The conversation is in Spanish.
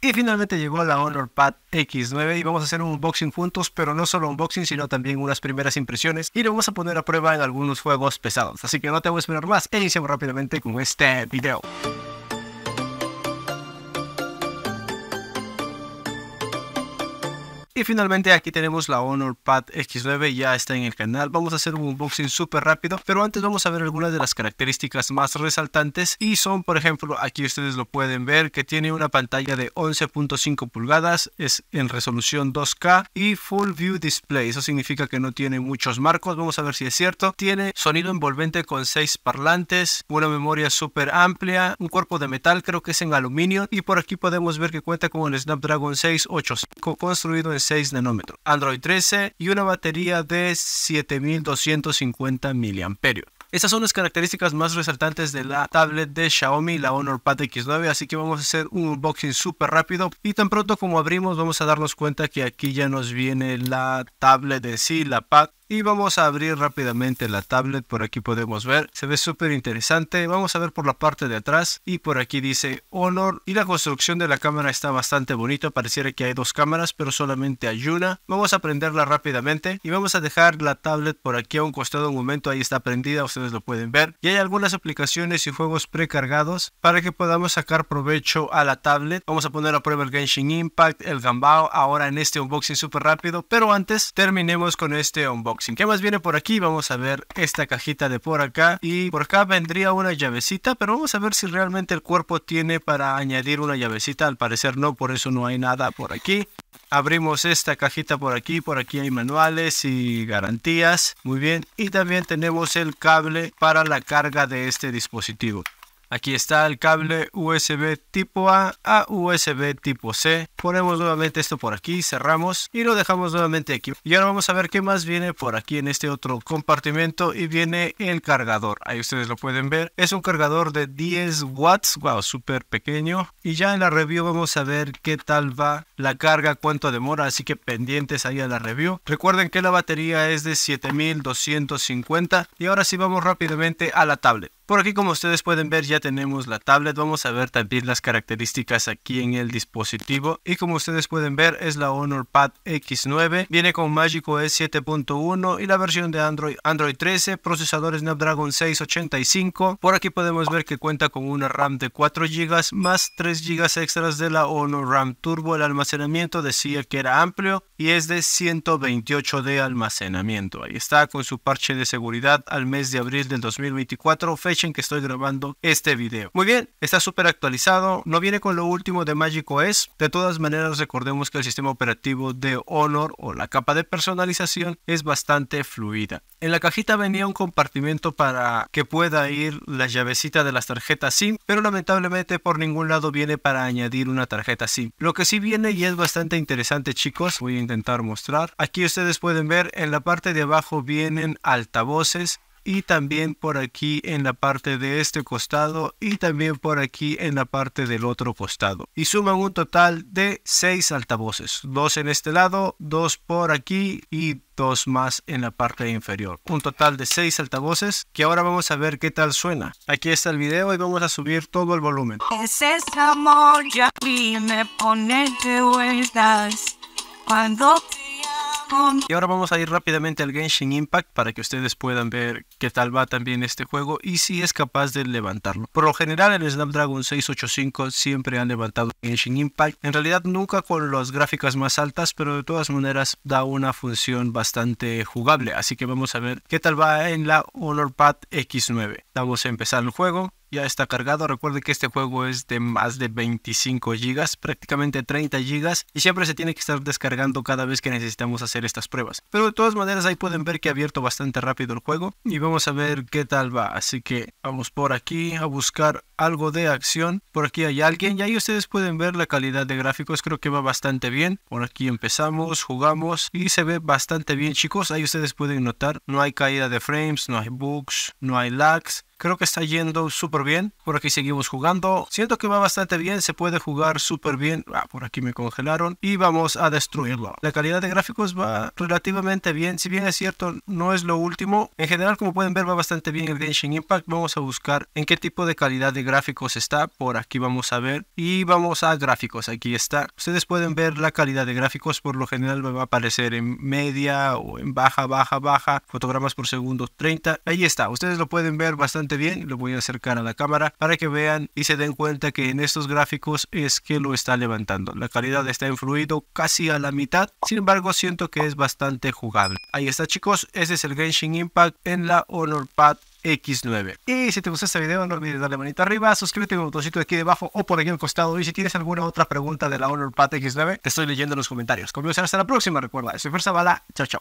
Y finalmente llegó la Honor Pad X9 y vamos a hacer un unboxing juntos, pero no solo unboxing, sino también unas primeras impresiones y lo vamos a poner a prueba en algunos juegos pesados. Así que no te voy a esperar más e iniciamos rápidamente con este video. Y finalmente aquí tenemos la Honor Pad X9, ya está en el canal. Vamos a hacer un unboxing súper rápido, pero antes vamos a ver algunas de las características más resaltantes. Y son, por ejemplo, aquí ustedes lo pueden ver, que tiene una pantalla de 11.5 pulgadas, es en resolución 2K y Full View Display. Eso significa que no tiene muchos marcos, vamos a ver si es cierto. Tiene sonido envolvente con 6 parlantes, una memoria súper amplia, un cuerpo de metal, creo que es en aluminio. Y por aquí podemos ver que cuenta con el Snapdragon 685 construido en Android 13 y una batería de 7250 mAh. Estas son las características más resaltantes de la tablet de Xiaomi, la Honor Pad X9, así que vamos a hacer un unboxing súper rápido y tan pronto como abrimos vamos a darnos cuenta que aquí ya nos viene la tablet de sí, la Pad y vamos a abrir rápidamente la tablet, por aquí podemos ver, se ve súper interesante. Vamos a ver por la parte de atrás y por aquí dice Honor. Y la construcción de la cámara está bastante bonita, pareciera que hay dos cámaras, pero solamente hay una. Vamos a prenderla rápidamente y vamos a dejar la tablet por aquí a un costado un momento, ahí está prendida, ustedes lo pueden ver. Y hay algunas aplicaciones y juegos precargados para que podamos sacar provecho a la tablet. Vamos a poner a prueba el Genshin Impact, el Gambao, ahora en este unboxing súper rápido, pero antes terminemos con este unboxing. ¿Qué más viene por aquí? Vamos a ver esta cajita de por acá. Y por acá vendría una llavecita, pero vamos a ver si realmente el cuerpo tiene para añadir una llavecita. Al parecer no, por eso no hay nada por aquí. Abrimos esta cajita por aquí, por aquí hay manuales y garantías, muy bien. Y también tenemos el cable para la carga de este dispositivo. Aquí está el cable USB tipo A a USB tipo C. Ponemos nuevamente esto por aquí, cerramos y lo dejamos nuevamente aquí. Y ahora vamos a ver qué más viene por aquí en este otro compartimento y viene el cargador. Ahí ustedes lo pueden ver. Es un cargador de 10 watts. Wow, súper pequeño. Y ya en la review vamos a ver qué tal va la carga, cuánto demora. Así que pendientes ahí a la review. Recuerden que la batería es de 7250. Y ahora sí vamos rápidamente a la tablet. Por aquí como ustedes pueden ver ya tenemos la tablet, vamos a ver también las características aquí en el dispositivo y como ustedes pueden ver es la Honor Pad X9, viene con s 7.1 y la versión de Android Android 13, procesador Snapdragon 685, por aquí podemos ver que cuenta con una RAM de 4 GB más 3 GB extras de la Honor RAM Turbo, el almacenamiento decía que era amplio, y es de 128 de almacenamiento. Ahí está con su parche de seguridad al mes de abril del 2024, fecha en que estoy grabando este video. Muy bien, está súper actualizado, no viene con lo último de Magic OS. De todas maneras, recordemos que el sistema operativo de Honor o la capa de personalización es bastante fluida. En la cajita venía un compartimento para que pueda ir la llavecita de las tarjetas SIM, pero lamentablemente por ningún lado viene para añadir una tarjeta SIM. Lo que sí viene y es bastante interesante, chicos, voy a intentar mostrar. Aquí ustedes pueden ver en la parte de abajo vienen altavoces y también por aquí en la parte de este costado y también por aquí en la parte del otro costado. Y suman un total de seis altavoces, dos en este lado, dos por aquí y dos más en la parte inferior. Un total de seis altavoces que ahora vamos a ver qué tal suena. Aquí está el video y vamos a subir todo el volumen y ahora vamos a ir rápidamente al Genshin Impact para que ustedes puedan ver qué tal va también este juego y si es capaz de levantarlo. Por lo general el Snapdragon 685 siempre han levantado Genshin Impact. En realidad nunca con las gráficas más altas, pero de todas maneras da una función bastante jugable. Así que vamos a ver qué tal va en la Honor Pad X9. Vamos a empezar el juego ya está cargado. Recuerde que este juego es de más de 25 GB, prácticamente 30 GB y siempre se tiene que estar descargando cada vez que necesitamos hacer estas pruebas. Pero de todas maneras ahí pueden ver que ha abierto bastante rápido el juego y vamos a ver qué tal va. Así que vamos por aquí a buscar algo de acción. Por aquí hay alguien y ahí ustedes pueden ver la calidad de gráficos. Creo que va bastante bien. Por aquí empezamos, jugamos y se ve bastante bien chicos. Ahí ustedes pueden notar no hay caída de frames, no hay bugs, no hay lags. Creo que está yendo súper bien. Por aquí seguimos jugando. Siento que va bastante bien. Se puede jugar súper bien. Ah, por aquí me congelaron. Y vamos a destruirlo. La calidad de gráficos va relativamente bien. Si bien es cierto, no es lo último. En general, como pueden ver, va bastante bien el Genshin Impact. Vamos a buscar en qué tipo de calidad de gráficos está. Por aquí vamos a ver. Y vamos a gráficos. Aquí está. Ustedes pueden ver la calidad de gráficos. Por lo general me va a aparecer en media o en baja, baja, baja. Fotogramas por segundo 30. Ahí está. Ustedes lo pueden ver bastante bien. Lo voy a acercar a la cámara para que vean y se den cuenta que en estos gráficos es que lo está levantando. La calidad está influido casi a la mitad. Sin embargo, siento que es bastante jugable. Ahí está chicos. ese es el Genshin Impact en la Honor Pad X9. Y si te gustó este video, no olvides darle manita arriba, suscríbete con el botoncito aquí debajo o por aquí al costado. Y si tienes alguna otra pregunta de la Honor Pad X9, te estoy leyendo en los comentarios. Conmigo será hasta la próxima, recuerda. Soy Fuerza Bala, chao chao.